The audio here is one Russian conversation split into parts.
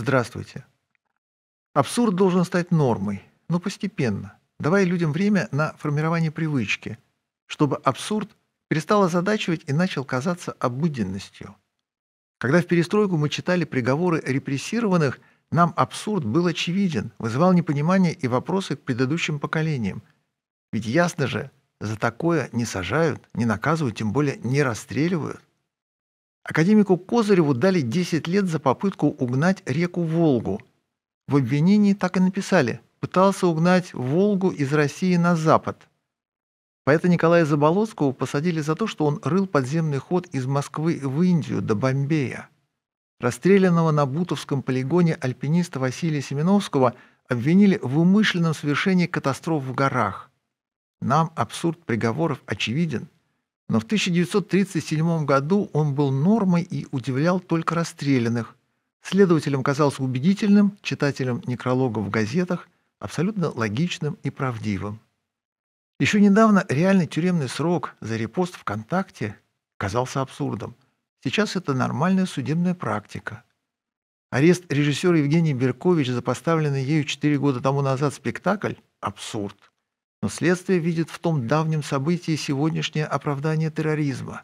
Здравствуйте. Абсурд должен стать нормой, но постепенно, давая людям время на формирование привычки, чтобы абсурд перестал озадачивать и начал казаться обыденностью. Когда в перестройку мы читали приговоры репрессированных, нам абсурд был очевиден, вызывал непонимание и вопросы к предыдущим поколениям. Ведь ясно же, за такое не сажают, не наказывают, тем более не расстреливают. Академику Козыреву дали 10 лет за попытку угнать реку Волгу. В обвинении так и написали «пытался угнать Волгу из России на запад». Поэта Николая Заболоцкого посадили за то, что он рыл подземный ход из Москвы в Индию до Бомбея. Расстрелянного на Бутовском полигоне альпиниста Василия Семеновского обвинили в умышленном совершении катастроф в горах. Нам абсурд приговоров очевиден – но в 1937 году он был нормой и удивлял только расстрелянных. Следователям казался убедительным, читателям некрологов в газетах, абсолютно логичным и правдивым. Еще недавно реальный тюремный срок за репост ВКонтакте казался абсурдом. Сейчас это нормальная судебная практика. Арест режиссера Евгения Беркович за поставленный ею 4 года тому назад спектакль – абсурд. Но следствие видит в том давнем событии сегодняшнее оправдание терроризма.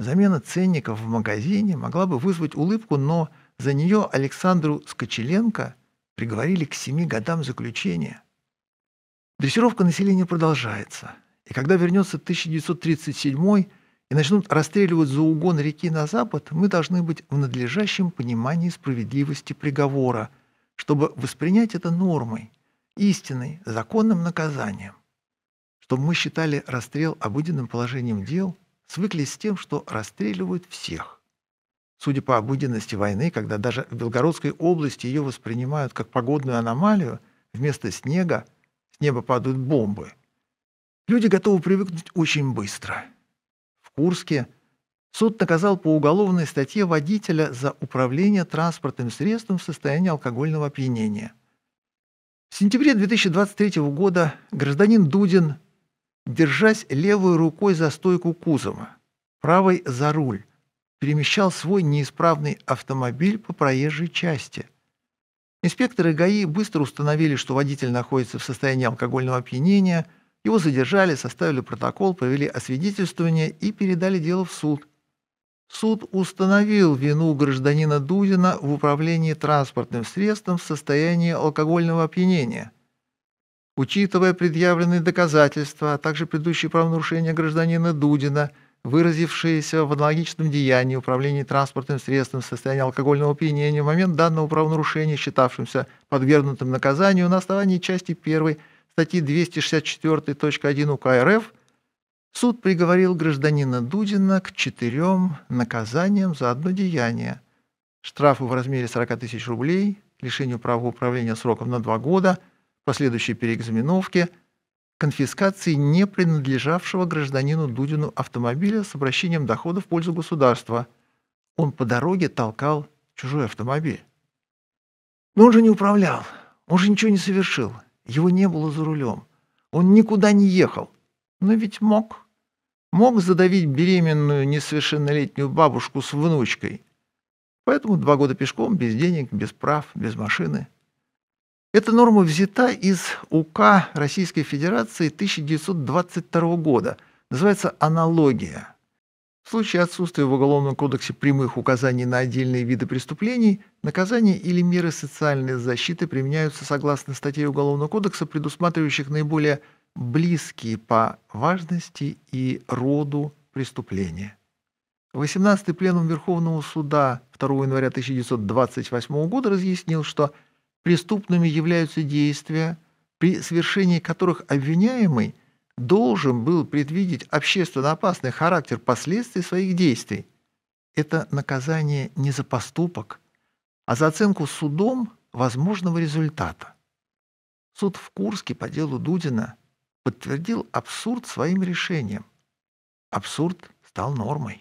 Замена ценников в магазине могла бы вызвать улыбку, но за нее Александру Скочеленко приговорили к семи годам заключения. Дрессировка населения продолжается. И когда вернется 1937 и начнут расстреливать за угон реки на запад, мы должны быть в надлежащем понимании справедливости приговора, чтобы воспринять это нормой, истиной, законным наказанием. Чтобы мы считали расстрел обыденным положением дел, свыклись с тем, что расстреливают всех. Судя по обыденности войны, когда даже в Белгородской области ее воспринимают как погодную аномалию, вместо снега с неба падают бомбы. Люди готовы привыкнуть очень быстро. В Курске суд наказал по уголовной статье водителя за управление транспортным средством в состоянии алкогольного опьянения – в сентябре 2023 года гражданин Дудин, держась левой рукой за стойку кузова, правой за руль, перемещал свой неисправный автомобиль по проезжей части. Инспекторы ГАИ быстро установили, что водитель находится в состоянии алкогольного опьянения, его задержали, составили протокол, провели освидетельствование и передали дело в суд – Суд установил вину гражданина Дудина в управлении транспортным средством в состоянии алкогольного опьянения. Учитывая предъявленные доказательства, а также предыдущие правонарушения гражданина Дудина, выразившиеся в аналогичном деянии управления транспортным средством в состоянии алкогольного опьянения в момент данного правонарушения, считавшимся подвергнутым наказанию на основании части 1 статьи 264.1 УК РФ – Суд приговорил гражданина Дудина к четырем наказаниям за одно деяние. Штрафу в размере 40 тысяч рублей, лишению права управления сроком на два года, последующей переэкзаменовке, конфискации не принадлежавшего гражданину Дудину автомобиля с обращением дохода в пользу государства. Он по дороге толкал чужой автомобиль. Но он же не управлял, он же ничего не совершил, его не было за рулем, он никуда не ехал, но ведь мог мог задавить беременную несовершеннолетнюю бабушку с внучкой. Поэтому два года пешком, без денег, без прав, без машины. Эта норма взята из УК Российской Федерации 1922 года. Называется «аналогия». В случае отсутствия в Уголовном кодексе прямых указаний на отдельные виды преступлений, наказания или меры социальной защиты применяются согласно статье Уголовного кодекса, предусматривающих наиболее близкие по важности и роду преступления. 18-й пленум Верховного суда 2 января 1928 года разъяснил, что преступными являются действия, при совершении которых обвиняемый должен был предвидеть общественно опасный характер последствий своих действий. Это наказание не за поступок, а за оценку судом возможного результата. Суд в Курске по делу Дудина – подтвердил абсурд своим решением. Абсурд стал нормой.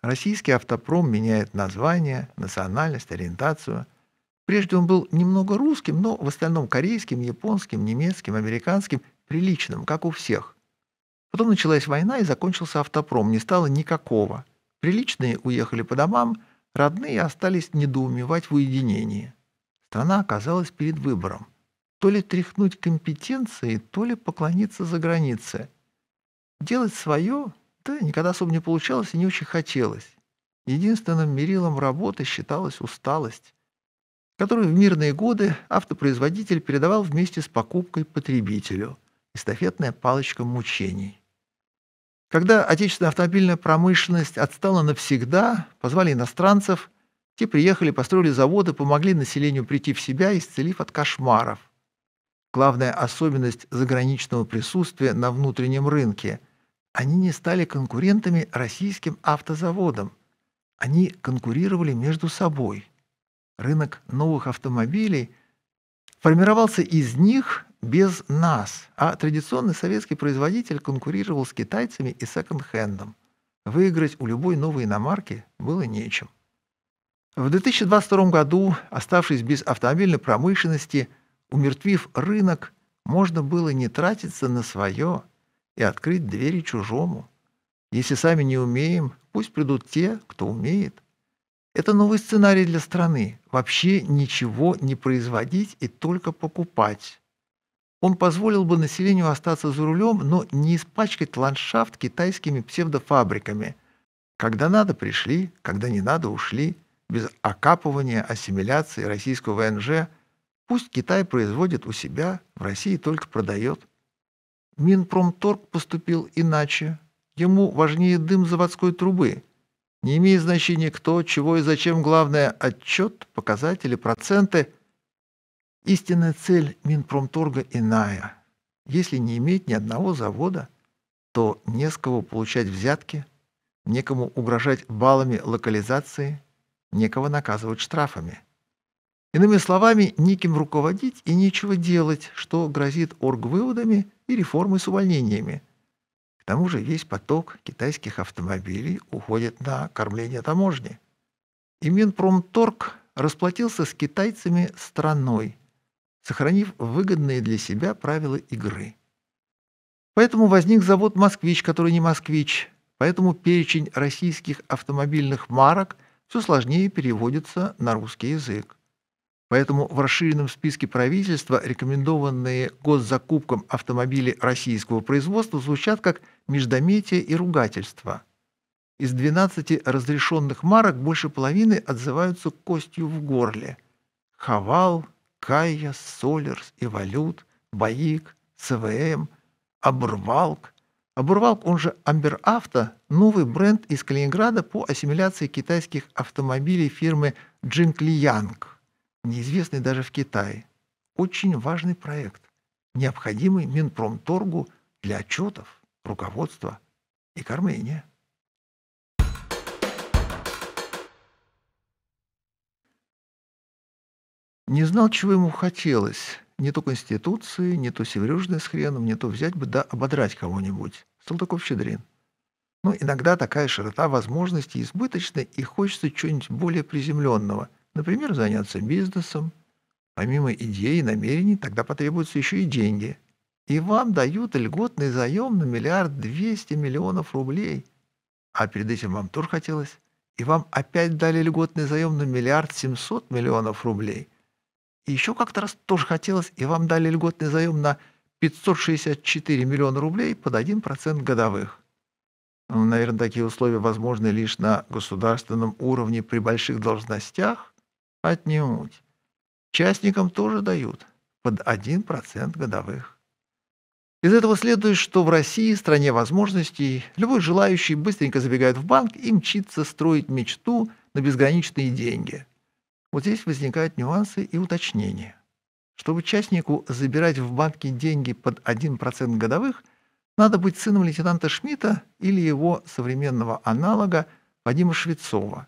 Российский автопром меняет название, национальность, ориентацию. Прежде он был немного русским, но в остальном корейским, японским, немецким, американским, приличным, как у всех. Потом началась война и закончился автопром, не стало никакого. Приличные уехали по домам, родные остались недоумевать в уединении. Страна оказалась перед выбором. То ли тряхнуть компетенции, то ли поклониться за границы. Делать свое, да никогда особо не получалось и не очень хотелось. Единственным мерилом работы считалась усталость, которую в мирные годы автопроизводитель передавал вместе с покупкой потребителю. Эстафетная палочка мучений. Когда отечественная автомобильная промышленность отстала навсегда, позвали иностранцев – те приехали, построили заводы, помогли населению прийти в себя, исцелив от кошмаров. Главная особенность заграничного присутствия на внутреннем рынке – они не стали конкурентами российским автозаводам. Они конкурировали между собой. Рынок новых автомобилей формировался из них без нас, а традиционный советский производитель конкурировал с китайцами и секонд-хендом. Выиграть у любой новой иномарки было нечем. В 2022 году, оставшись без автомобильной промышленности, умертвив рынок, можно было не тратиться на свое и открыть двери чужому. Если сами не умеем, пусть придут те, кто умеет. Это новый сценарий для страны – вообще ничего не производить и только покупать. Он позволил бы населению остаться за рулем, но не испачкать ландшафт китайскими псевдофабриками. Когда надо – пришли, когда не надо – ушли – без окапывания, ассимиляции российского ВНЖ. Пусть Китай производит у себя, в России только продает. Минпромторг поступил иначе. Ему важнее дым заводской трубы. Не имеет значения кто, чего и зачем. Главное – отчет, показатели, проценты. Истинная цель Минпромторга иная. Если не иметь ни одного завода, то не с кого получать взятки, некому угрожать баллами локализации – некого наказывать штрафами. Иными словами, никим руководить и нечего делать, что грозит оргвыводами и реформой с увольнениями. К тому же весь поток китайских автомобилей уходит на кормление таможни. И Минпромторг расплатился с китайцами страной, сохранив выгодные для себя правила игры. Поэтому возник завод «Москвич», который не «Москвич», поэтому перечень российских автомобильных марок – все сложнее переводится на русский язык. Поэтому в расширенном списке правительства рекомендованные госзакупкам автомобили российского производства звучат как междометие и ругательство. Из 12 разрешенных марок больше половины отзываются костью в горле. Хавал, Кайя, Солерс, Эволют, Баик, СВМ, Обрвалк – Обурвалк, он же Амбер Авто, новый бренд из Калининграда по ассимиляции китайских автомобилей фирмы Джинкли Янг, неизвестный даже в Китае. Очень важный проект, необходимый Минпромторгу для отчетов, руководства и кормления. Не знал, чего ему хотелось. Не то конституции, не то севрюжный с хреном, не то взять бы да ободрать кого-нибудь. Салтыков-Щедрин. Но ну, иногда такая широта возможностей избыточна, и хочется чего-нибудь более приземленного. Например, заняться бизнесом. Помимо идей и намерений, тогда потребуются еще и деньги. И вам дают льготный заем на миллиард двести миллионов рублей. А перед этим вам тоже хотелось. И вам опять дали льготный заем на миллиард семьсот миллионов рублей. И еще как-то раз тоже хотелось, и вам дали льготный заем на 564 миллиона рублей под 1% годовых. Ну, наверное, такие условия возможны лишь на государственном уровне при больших должностях? Отнюдь. Частникам тоже дают под 1% годовых. Из этого следует, что в России, стране возможностей, любой желающий быстренько забегает в банк и мчится строить мечту на безграничные деньги. Вот здесь возникают нюансы и уточнения. Чтобы частнику забирать в банке деньги под 1% годовых, надо быть сыном лейтенанта Шмидта или его современного аналога Вадима Швецова.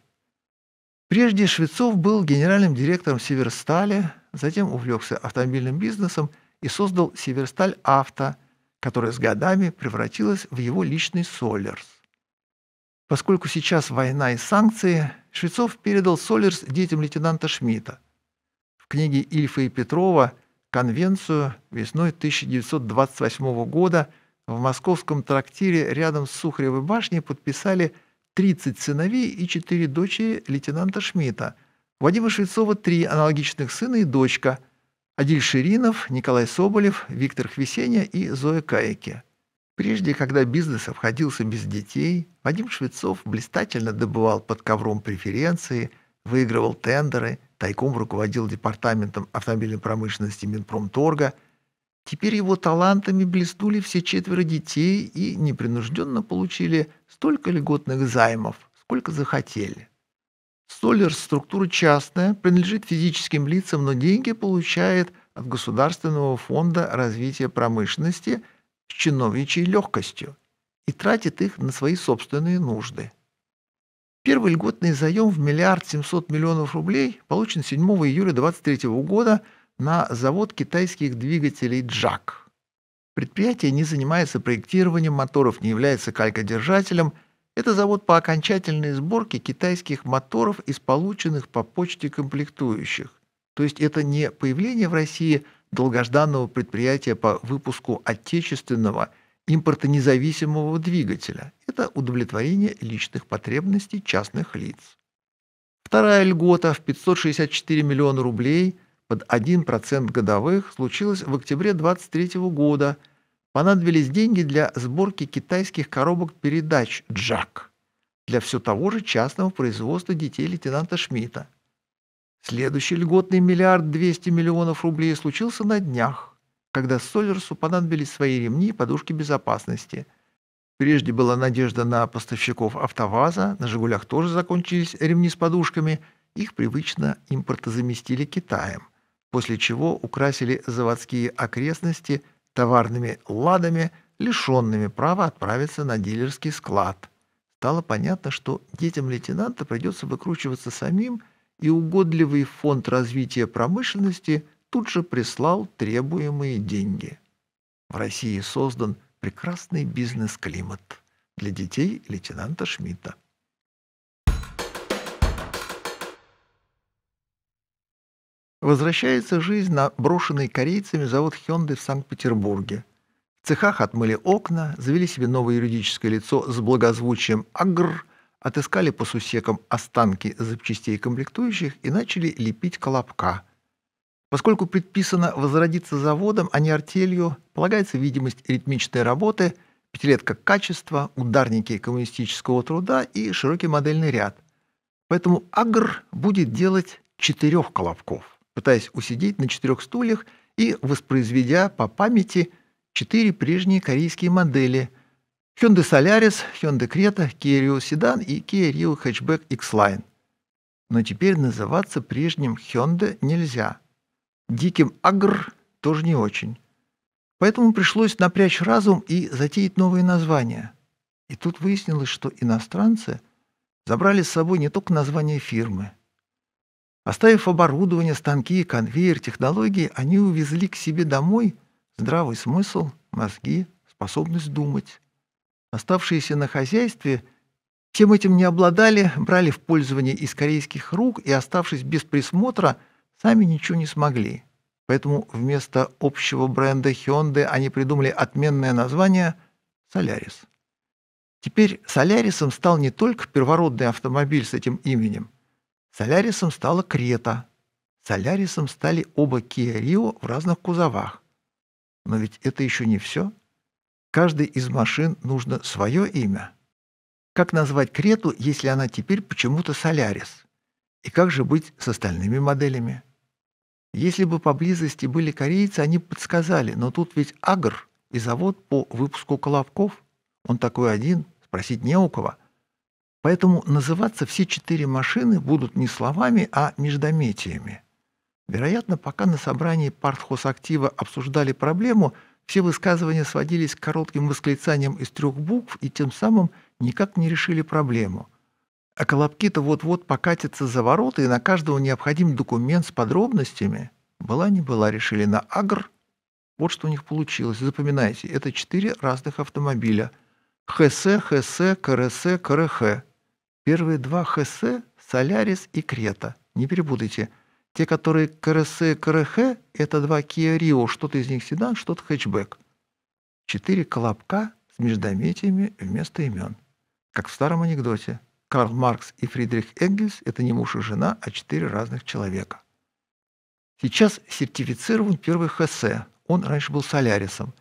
Прежде Швецов был генеральным директором «Северстали», затем увлекся автомобильным бизнесом и создал «Северсталь Авто», которая с годами превратилась в его личный «Солерс». Поскольку сейчас война и санкции, Швецов передал «Солерс» детям лейтенанта Шмидта – книге Ильфа и Петрова конвенцию весной 1928 года в московском трактире рядом с Сухаревой башней подписали 30 сыновей и 4 дочери лейтенанта Шмидта. Вадима Швецова три аналогичных сына и дочка. Адиль Ширинов, Николай Соболев, Виктор Хвесеня и Зоя Каики. Прежде, когда бизнес обходился без детей, Вадим Швецов блистательно добывал под ковром преференции, выигрывал тендеры – тайком руководил департаментом автомобильной промышленности Минпромторга. Теперь его талантами блестули все четверо детей и непринужденно получили столько льготных займов, сколько захотели. Столлер – структура частная, принадлежит физическим лицам, но деньги получает от Государственного фонда развития промышленности с чиновничьей легкостью и тратит их на свои собственные нужды. Первый льготный заем в миллиард семьсот миллионов рублей получен 7 июля 2023 года на завод китайских двигателей «Джак». Предприятие не занимается проектированием моторов, не является калькодержателем. Это завод по окончательной сборке китайских моторов из полученных по почте комплектующих. То есть это не появление в России долгожданного предприятия по выпуску отечественного – импортонезависимого двигателя. Это удовлетворение личных потребностей частных лиц. Вторая льгота в 564 миллиона рублей под 1% годовых случилась в октябре 2023 года. Понадобились деньги для сборки китайских коробок передач «Джак» для все того же частного производства детей лейтенанта Шмидта. Следующий льготный миллиард 200 миллионов рублей случился на днях когда Солерсу понадобились свои ремни и подушки безопасности. Прежде была надежда на поставщиков «АвтоВАЗа», на «Жигулях» тоже закончились ремни с подушками, их привычно импортозаместили Китаем, после чего украсили заводские окрестности товарными «ладами», лишенными права отправиться на дилерский склад. Стало понятно, что детям лейтенанта придется выкручиваться самим, и угодливый фонд развития промышленности – тут же прислал требуемые деньги. В России создан прекрасный бизнес-климат для детей лейтенанта Шмидта. Возвращается жизнь на брошенный корейцами завод Hyundai в Санкт-Петербурге. В цехах отмыли окна, завели себе новое юридическое лицо с благозвучием «агр», отыскали по сусекам останки запчастей и комплектующих и начали лепить колобка – Поскольку предписано возродиться заводом, а не артелью, полагается видимость ритмичной работы, пятилетка качества, ударники коммунистического труда и широкий модельный ряд. Поэтому Агр будет делать четырех колобков, пытаясь усидеть на четырех стульях и воспроизведя по памяти четыре прежние корейские модели Hyundai Solaris, Hyundai Creta, Kia Rio Sedan и Kia Rio Hatchback X-Line. Но теперь называться прежним Hyundai нельзя – Диким агр тоже не очень. Поэтому пришлось напрячь разум и затеять новые названия. И тут выяснилось, что иностранцы забрали с собой не только название фирмы. Оставив оборудование, станки, конвейер, технологии, они увезли к себе домой здравый смысл, мозги, способность думать. Оставшиеся на хозяйстве – тем этим не обладали, брали в пользование из корейских рук и, оставшись без присмотра – сами ничего не смогли. Поэтому вместо общего бренда Hyundai они придумали отменное название «Солярис». Теперь «Солярисом» стал не только первородный автомобиль с этим именем. «Солярисом» стала «Крета». «Солярисом» стали оба Kia Rio в разных кузовах. Но ведь это еще не все. Каждой из машин нужно свое имя. Как назвать Крету, если она теперь почему-то «Солярис»? И как же быть с остальными моделями? Если бы поблизости были корейцы, они бы подсказали, но тут ведь Агр и завод по выпуску колобков. Он такой один, спросить не у кого. Поэтому называться все четыре машины будут не словами, а междометиями. Вероятно, пока на собрании партхозактива обсуждали проблему, все высказывания сводились к коротким восклицаниям из трех букв и тем самым никак не решили проблему – а Колобки-то вот-вот покатится за ворота, и на каждого необходим документ с подробностями. Была не была, решили на Агр. Вот что у них получилось. Запоминайте, это четыре разных автомобиля. ХС, ХС, КРС, КРХ. Первые два ХС – Солярис и Крета. Не перепутайте. Те, которые КРС КРХ – это два Kia Rio, что-то из них седан, что-то хэтчбэк. Четыре колобка с междометиями вместо имен. Как в старом анекдоте. Карл Маркс и Фридрих Энгельс – это не муж и жена, а четыре разных человека. Сейчас сертифицирован первый Хосе, он раньше был Солярисом.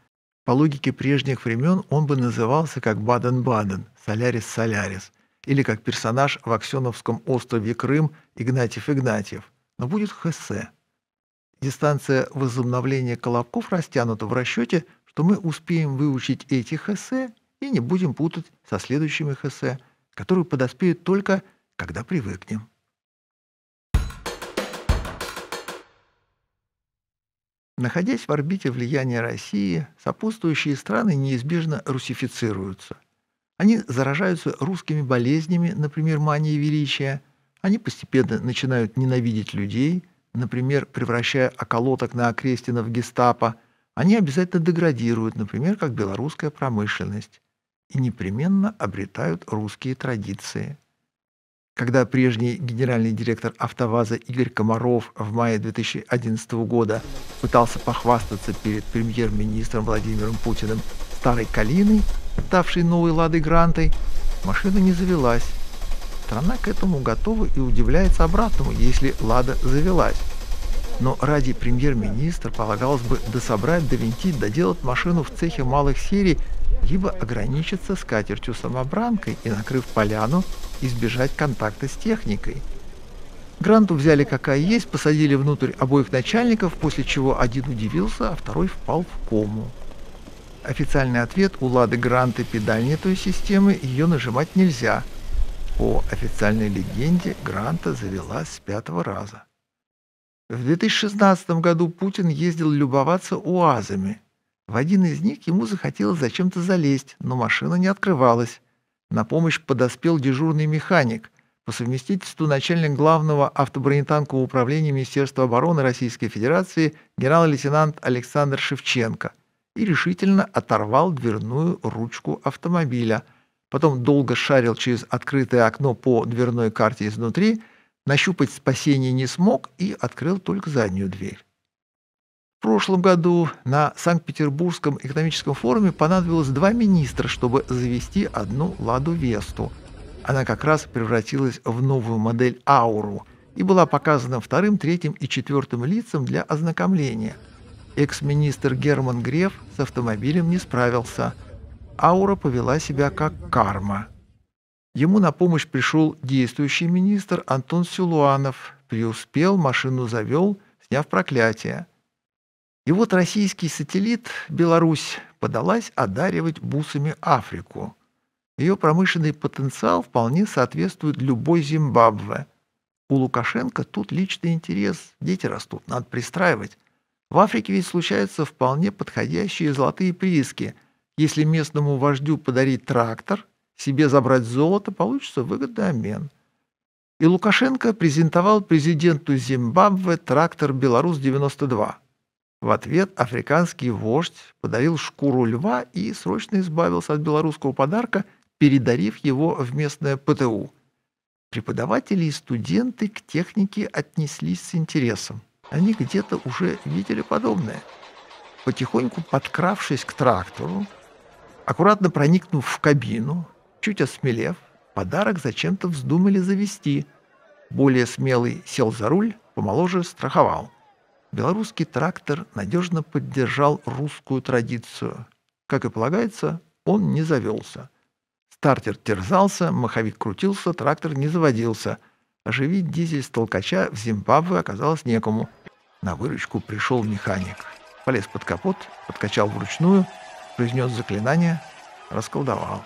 По логике прежних времен он бы назывался как Баден-Баден, Солярис-Солярис, или как персонаж в Аксеновском острове Крым Игнатьев-Игнатьев, но будет Хосе. Дистанция возобновления колобков растянута в расчете, что мы успеем выучить эти Хосе и не будем путать со следующими Хосе – которую подоспеют только, когда привыкнем. Находясь в орбите влияния России, сопутствующие страны неизбежно русифицируются. Они заражаются русскими болезнями, например, манией величия. Они постепенно начинают ненавидеть людей, например, превращая околоток на окрестина в гестапо. Они обязательно деградируют, например, как белорусская промышленность и непременно обретают русские традиции. Когда прежний генеральный директор «АвтоВАЗа» Игорь Комаров в мае 2011 года пытался похвастаться перед премьер-министром Владимиром Путиным старой «Калиной», ставшей новой «Ладой Грантой», машина не завелась. Страна к этому готова и удивляется обратному, если «Лада» завелась. Но ради премьер-министра полагалось бы дособрать, довинтить, доделать машину в цехе малых серий – либо ограничиться скатертью-самобранкой и, накрыв поляну, избежать контакта с техникой. Гранту взяли какая есть, посадили внутрь обоих начальников, после чего один удивился, а второй впал в кому. Официальный ответ у Лады Гранты педаль не той системы, ее нажимать нельзя. По официальной легенде Гранта завелась с пятого раза. В 2016 году Путин ездил любоваться УАЗами – в один из них ему захотелось зачем-то залезть, но машина не открывалась. На помощь подоспел дежурный механик, по совместительству начальник главного автобронетанкового управления Министерства обороны Российской Федерации генерал-лейтенант Александр Шевченко и решительно оторвал дверную ручку автомобиля. Потом долго шарил через открытое окно по дверной карте изнутри, нащупать спасение не смог и открыл только заднюю дверь. В прошлом году на Санкт-Петербургском экономическом форуме понадобилось два министра, чтобы завести одну «Ладу Весту». Она как раз превратилась в новую модель «Ауру» и была показана вторым, третьим и четвертым лицам для ознакомления. Экс-министр Герман Греф с автомобилем не справился. «Аура» повела себя как карма. Ему на помощь пришел действующий министр Антон Силуанов, преуспел, машину завел, сняв проклятие. И вот российский сателлит Беларусь подалась одаривать бусами Африку. Ее промышленный потенциал вполне соответствует любой Зимбабве. У Лукашенко тут личный интерес, дети растут, надо пристраивать. В Африке ведь случаются вполне подходящие золотые прииски. Если местному вождю подарить трактор, себе забрать золото, получится выгодный обмен. И Лукашенко презентовал президенту Зимбабве трактор «Беларусь-92». В ответ африканский вождь подарил шкуру льва и срочно избавился от белорусского подарка, передарив его в местное ПТУ. Преподаватели и студенты к технике отнеслись с интересом. Они где-то уже видели подобное. Потихоньку подкравшись к трактору, аккуратно проникнув в кабину, чуть осмелев, подарок зачем-то вздумали завести. Более смелый сел за руль, помоложе страховал – Белорусский трактор надежно поддержал русскую традицию. Как и полагается, он не завелся. Стартер терзался, маховик крутился, трактор не заводился. Оживить дизель с толкача в Зимбабве оказалось некому. На выручку пришел механик. Полез под капот, подкачал вручную, произнес заклинание, расколдовал.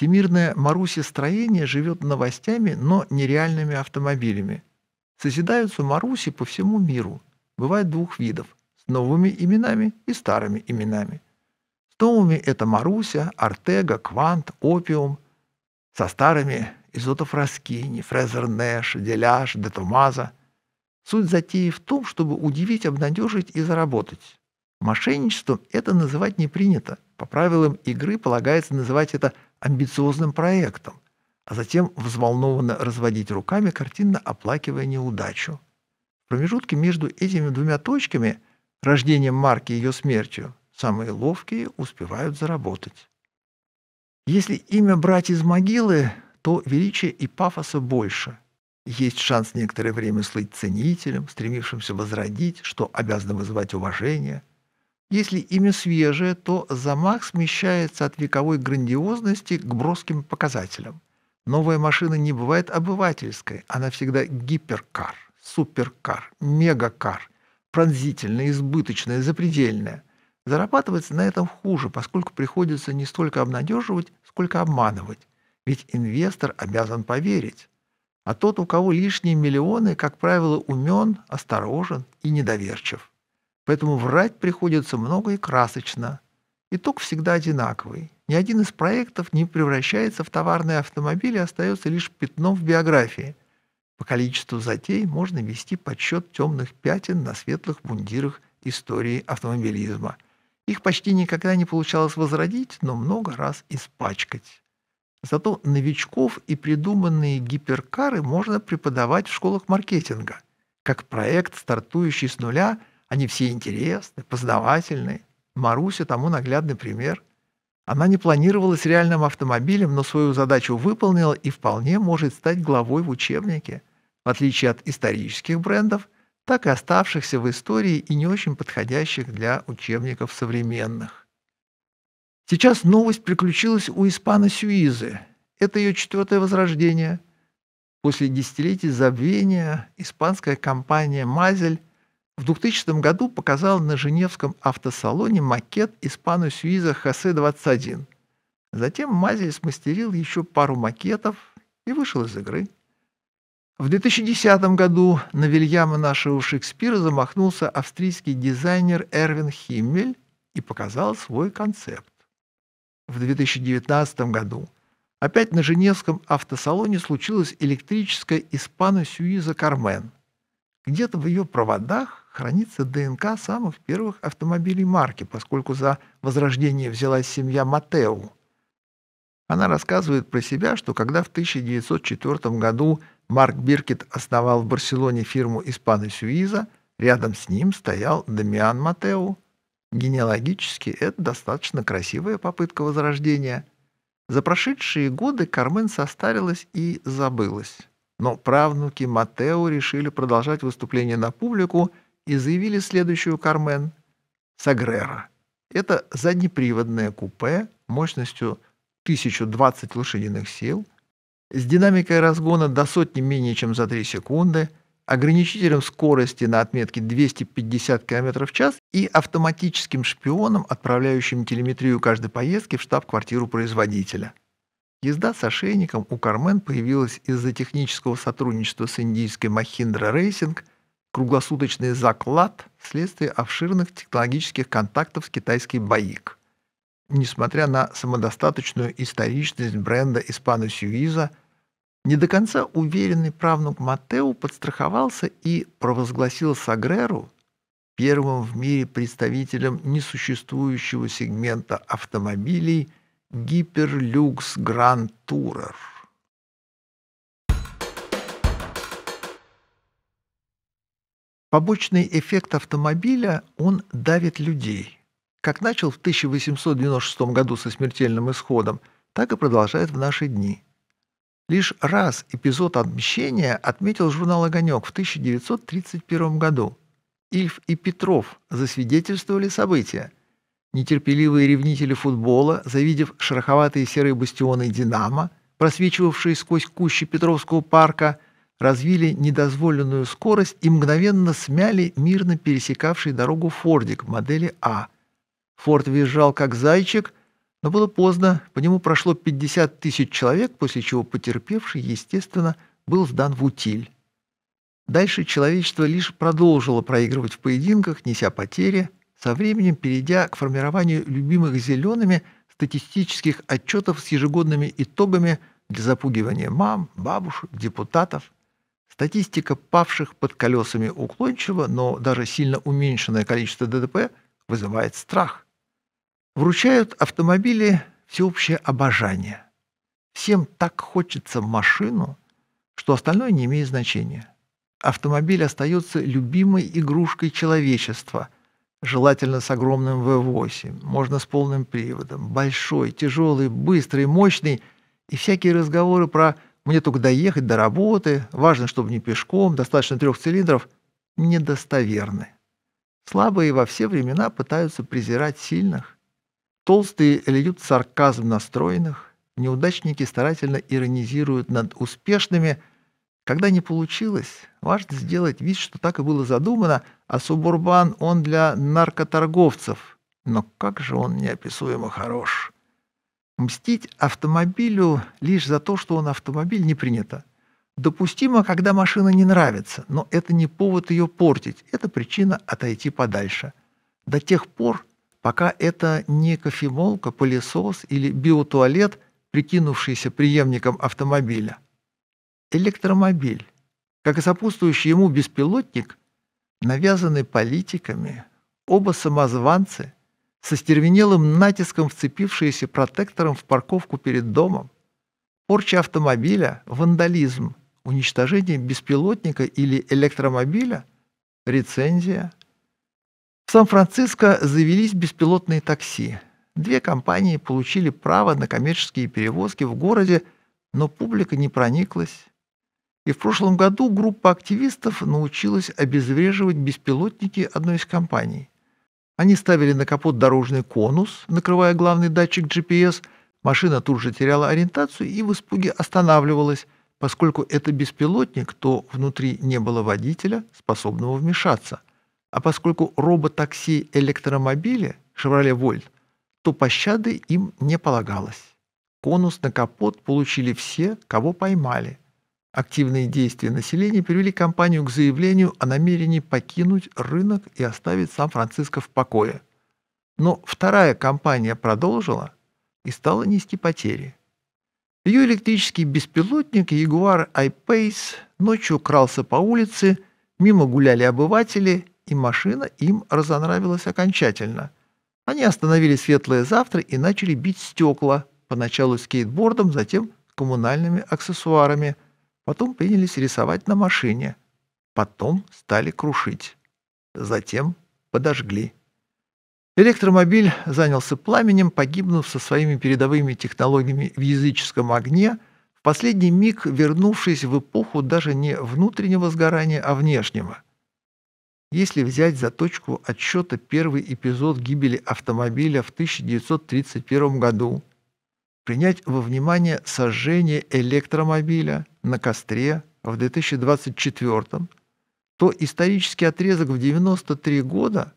Всемирное Маруси строение живет новостями, но нереальными автомобилями. Созидаются Маруси по всему миру. Бывает двух видов – с новыми именами и старыми именами. С новыми – это Маруся, Артега, Квант, Опиум. Со старыми – Изотов Раскини, Фрезер Нэш, Деляш, Детомаза. Суть затеи в том, чтобы удивить, обнадежить и заработать. Мошенничеством это называть не принято. По правилам игры полагается называть это – амбициозным проектом, а затем взволнованно разводить руками, картинно оплакивая неудачу. В промежутке между этими двумя точками, рождением марки и ее смертью, самые ловкие успевают заработать. Если имя брать из могилы, то величия и пафоса больше. Есть шанс некоторое время слыть ценителем, стремившимся возродить, что обязано вызывать уважение – если имя свежее, то замах смещается от вековой грандиозности к броским показателям. Новая машина не бывает обывательской, она всегда гиперкар, суперкар, мегакар, пронзительная, избыточная, запредельная. Зарабатывается на этом хуже, поскольку приходится не столько обнадеживать, сколько обманывать. Ведь инвестор обязан поверить. А тот, у кого лишние миллионы, как правило, умен, осторожен и недоверчив. Поэтому врать приходится много и красочно. Итог всегда одинаковый. Ни один из проектов не превращается в товарный автомобиль и а остается лишь пятном в биографии. По количеству затей можно вести подсчет темных пятен на светлых бундирах истории автомобилизма. Их почти никогда не получалось возродить, но много раз испачкать. Зато новичков и придуманные гиперкары можно преподавать в школах маркетинга, как проект, стартующий с нуля – они все интересны, познавательны. Маруся тому наглядный пример. Она не планировалась реальным автомобилем, но свою задачу выполнила и вполне может стать главой в учебнике, в отличие от исторических брендов, так и оставшихся в истории и не очень подходящих для учебников современных. Сейчас новость приключилась у Испана Сюизы. Это ее четвертое возрождение. После десятилетий забвения испанская компания «Мазель» В 2000 году показал на Женевском автосалоне макет испано-сюиза Хосе-21. Затем Мазель смастерил еще пару макетов и вышел из игры. В 2010 году на Вильяма нашего Шекспира замахнулся австрийский дизайнер Эрвин Химмель и показал свой концепт. В 2019 году опять на Женевском автосалоне случилась электрическая испано-сюиза «Кармен», где-то в ее проводах хранится ДНК самых первых автомобилей марки, поскольку за возрождение взялась семья Матеу. Она рассказывает про себя, что когда в 1904 году Марк Биркет основал в Барселоне фирму «Испаны Сюиза», рядом с ним стоял Дамиан Матеу. Генеалогически это достаточно красивая попытка возрождения. За прошедшие годы Кармен состарилась и забылась. Но правнуки Матео решили продолжать выступление на публику и заявили следующую Кармен Сагрера. Это заднеприводное купе мощностью 1020 лошадиных сил, с динамикой разгона до сотни менее чем за 3 секунды, ограничителем скорости на отметке 250 км в час и автоматическим шпионом, отправляющим телеметрию каждой поездки в штаб-квартиру производителя. Езда с ошейником у Кармен появилась из-за технического сотрудничества с индийской Махиндра Рейсинг, круглосуточный заклад вследствие обширных технологических контактов с китайской БАИК. Несмотря на самодостаточную историчность бренда Испана Сюиза, не до конца уверенный правнук Матео подстраховался и провозгласил Сагреру первым в мире представителем несуществующего сегмента автомобилей – Гиперлюкс Гранд Турер. Побочный эффект автомобиля – он давит людей. Как начал в 1896 году со смертельным исходом, так и продолжает в наши дни. Лишь раз эпизод отмщения отметил журнал «Огонек» в 1931 году. Ильф и Петров засвидетельствовали события – Нетерпеливые ревнители футбола, завидев шероховатые серые бастионы «Динамо», просвечивавшие сквозь кущи Петровского парка, развили недозволенную скорость и мгновенно смяли мирно пересекавший дорогу «Фордик» модели «А». Форд визжал как зайчик, но было поздно, по нему прошло 50 тысяч человек, после чего потерпевший, естественно, был сдан в утиль. Дальше человечество лишь продолжило проигрывать в поединках, неся потери – со временем перейдя к формированию любимых зелеными статистических отчетов с ежегодными итогами для запугивания мам, бабушек, депутатов. Статистика павших под колесами уклончиво, но даже сильно уменьшенное количество ДТП вызывает страх. Вручают автомобили всеобщее обожание. Всем так хочется машину, что остальное не имеет значения. Автомобиль остается любимой игрушкой человечества – желательно с огромным V8, можно с полным приводом, большой, тяжелый, быстрый, мощный, и всякие разговоры про «мне только доехать до работы», «важно, чтобы не пешком», «достаточно трех цилиндров» недостоверны. Слабые во все времена пытаются презирать сильных. Толстые льют сарказм настроенных, неудачники старательно иронизируют над успешными – когда не получилось, важно сделать вид, что так и было задумано, а субурбан он для наркоторговцев. Но как же он неописуемо хорош. Мстить автомобилю лишь за то, что он автомобиль, не принято. Допустимо, когда машина не нравится, но это не повод ее портить, это причина отойти подальше. До тех пор, пока это не кофемолка, пылесос или биотуалет, прикинувшийся преемником автомобиля электромобиль, как и сопутствующий ему беспилотник, навязаны политиками, оба самозванцы, со стервенелым натиском вцепившиеся протектором в парковку перед домом, порча автомобиля, вандализм, уничтожение беспилотника или электромобиля, рецензия. В Сан-Франциско завелись беспилотные такси. Две компании получили право на коммерческие перевозки в городе, но публика не прониклась, и в прошлом году группа активистов научилась обезвреживать беспилотники одной из компаний. Они ставили на капот дорожный конус, накрывая главный датчик GPS, машина тут же теряла ориентацию и в испуге останавливалась, поскольку это беспилотник, то внутри не было водителя, способного вмешаться. А поскольку роботакси электромобили Chevrolet Volt, то пощады им не полагалось. Конус на капот получили все, кого поймали – Активные действия населения привели компанию к заявлению о намерении покинуть рынок и оставить Сан-Франциско в покое. Но вторая компания продолжила и стала нести потери. Ее электрический беспилотник Jaguar I-Pace ночью крался по улице, мимо гуляли обыватели, и машина им разонравилась окончательно. Они остановили светлое завтра и начали бить стекла, поначалу скейтбордом, затем коммунальными аксессуарами – Потом принялись рисовать на машине. Потом стали крушить. Затем подожгли. Электромобиль занялся пламенем, погибнув со своими передовыми технологиями в языческом огне, в последний миг вернувшись в эпоху даже не внутреннего сгорания, а внешнего. Если взять за точку отсчета первый эпизод гибели автомобиля в 1931 году – принять во внимание сожжение электромобиля на костре в 2024 то исторический отрезок в 93 года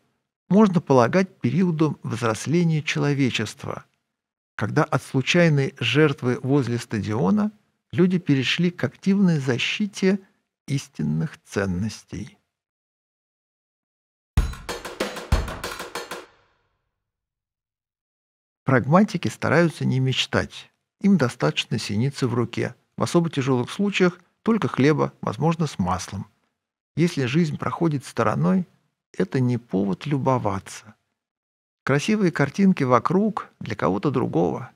можно полагать периодом взросления человечества, когда от случайной жертвы возле стадиона люди перешли к активной защите истинных ценностей. Прагматики стараются не мечтать. Им достаточно синицы в руке. В особо тяжелых случаях только хлеба, возможно, с маслом. Если жизнь проходит стороной, это не повод любоваться. Красивые картинки вокруг для кого-то другого.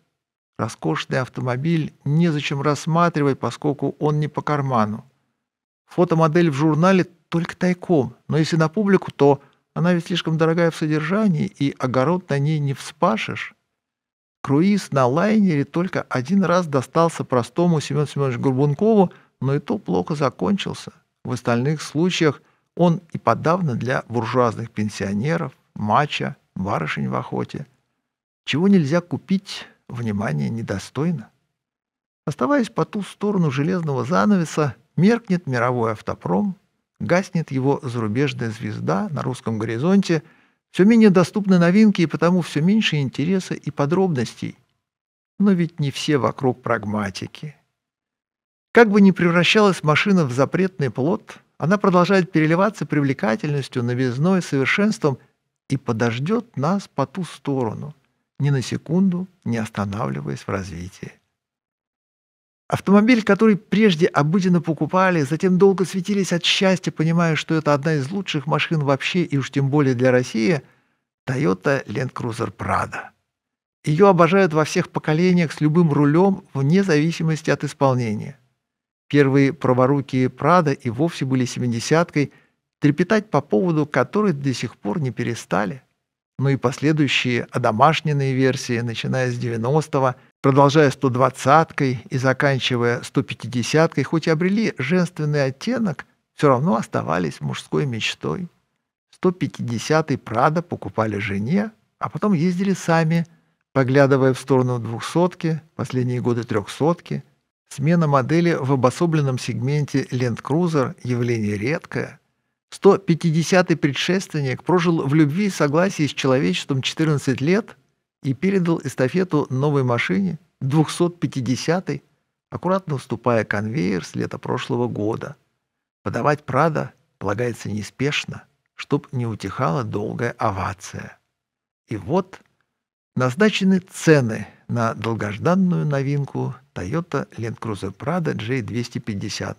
Роскошный автомобиль незачем рассматривать, поскольку он не по карману. Фотомодель в журнале только тайком, но если на публику, то она ведь слишком дорогая в содержании, и огород на ней не вспашешь круиз на лайнере только один раз достался простому Семену Семеновичу Горбункову, но и то плохо закончился. В остальных случаях он и подавно для буржуазных пенсионеров, мача, барышень в охоте. Чего нельзя купить, внимание недостойно. Оставаясь по ту сторону железного занавеса, меркнет мировой автопром, гаснет его зарубежная звезда на русском горизонте – все менее доступны новинки и потому все меньше интереса и подробностей. Но ведь не все вокруг прагматики. Как бы ни превращалась машина в запретный плод, она продолжает переливаться привлекательностью, новизной, совершенством и подождет нас по ту сторону, ни на секунду не останавливаясь в развитии. Автомобиль, который прежде обыденно покупали, затем долго светились от счастья, понимая, что это одна из лучших машин вообще и уж тем более для России, Toyota Land Cruiser Prado. Ее обожают во всех поколениях с любым рулем, вне зависимости от исполнения. Первые праворукие Прада и вовсе были семидесяткой, трепетать по поводу которой до сих пор не перестали. Ну и последующие одомашненные версии, начиная с 90-го – продолжая 120-кой и заканчивая 150-кой, хоть и обрели женственный оттенок, все равно оставались мужской мечтой. 150-й Прада покупали жене, а потом ездили сами, поглядывая в сторону двухсотки, последние годы трехсотки. Смена модели в обособленном сегменте Land Cruiser – явление редкое. 150-й предшественник прожил в любви и согласии с человечеством 14 лет, и передал эстафету новой машине, 250-й, аккуратно вступая конвейер с лета прошлого года. Подавать «Прада» полагается неспешно, чтоб не утихала долгая овация. И вот назначены цены на долгожданную новинку Toyota Land Cruiser Prado J250.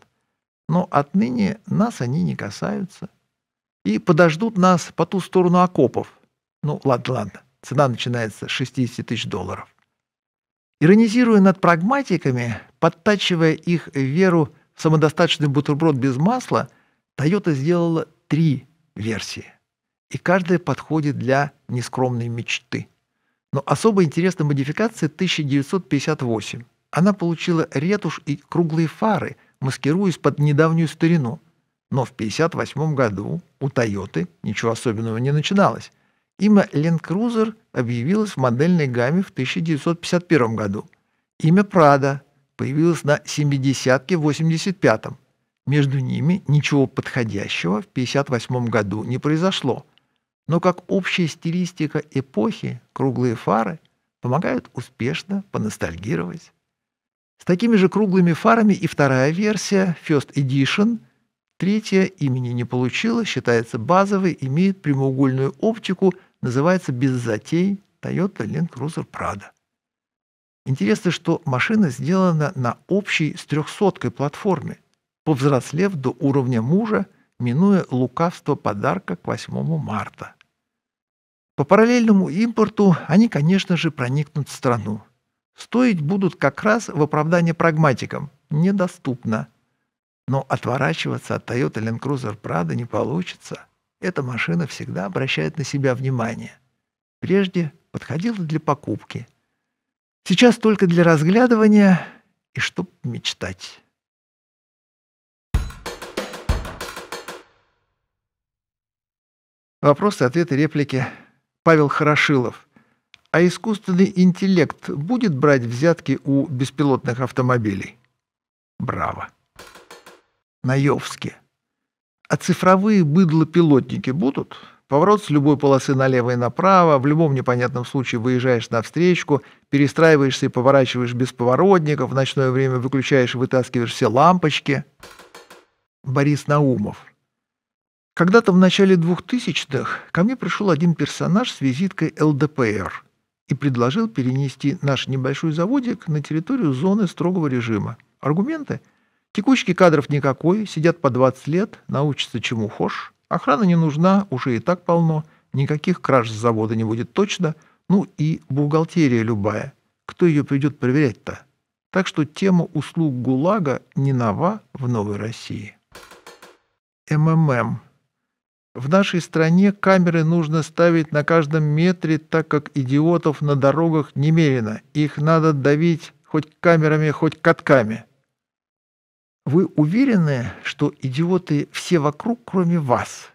Но отныне нас они не касаются. И подождут нас по ту сторону окопов. Ну, ладно, ладно. Цена начинается с 60 тысяч долларов. Иронизируя над прагматиками, подтачивая их веру в самодостаточный бутерброд без масла, Toyota сделала три версии. И каждая подходит для нескромной мечты. Но особо интересна модификация 1958. Она получила ретушь и круглые фары, маскируясь под недавнюю старину. Но в 1958 году у Тойоты ничего особенного не начиналось. Имя Ленкрузер объявилось в модельной гамме в 1951 году. Имя Прада появилось на 70-ке в 1985 м Между ними ничего подходящего в 1958 году не произошло. Но как общая стилистика эпохи, круглые фары помогают успешно поностальгировать. С такими же круглыми фарами и вторая версия, First Edition, третья имени не получила, считается базовой, имеет прямоугольную оптику – Называется без затей Toyota Land Cruiser Prado. Интересно, что машина сделана на общей с трехсоткой платформе, повзрослев до уровня мужа, минуя лукавство подарка к 8 марта. По параллельному импорту они, конечно же, проникнут в страну. Стоить будут как раз в оправдание прагматикам. Недоступно. Но отворачиваться от Toyota Land Cruiser Prado не получится эта машина всегда обращает на себя внимание. Прежде подходила для покупки. Сейчас только для разглядывания и чтоб мечтать. Вопросы, ответы, реплики. Павел Хорошилов. А искусственный интеллект будет брать взятки у беспилотных автомобилей? Браво. Наевский. А цифровые быдлопилотники будут? Поворот с любой полосы налево и направо, в любом непонятном случае выезжаешь на встречку, перестраиваешься и поворачиваешь без поворотников, в ночное время выключаешь и вытаскиваешь все лампочки. Борис Наумов. Когда-то в начале 2000-х ко мне пришел один персонаж с визиткой ЛДПР и предложил перенести наш небольшой заводик на территорию зоны строгого режима. Аргументы – Текучки кадров никакой, сидят по 20 лет, научатся чему хошь. Охрана не нужна, уже и так полно. Никаких краж с завода не будет точно. Ну и бухгалтерия любая. Кто ее придет проверять-то? Так что тема услуг ГУЛАГа не нова в Новой России. МММ. В нашей стране камеры нужно ставить на каждом метре, так как идиотов на дорогах немерено. Их надо давить хоть камерами, хоть катками. Вы уверены, что идиоты все вокруг, кроме вас?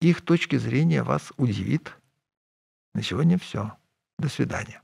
Их точки зрения вас удивит? На сегодня все. До свидания.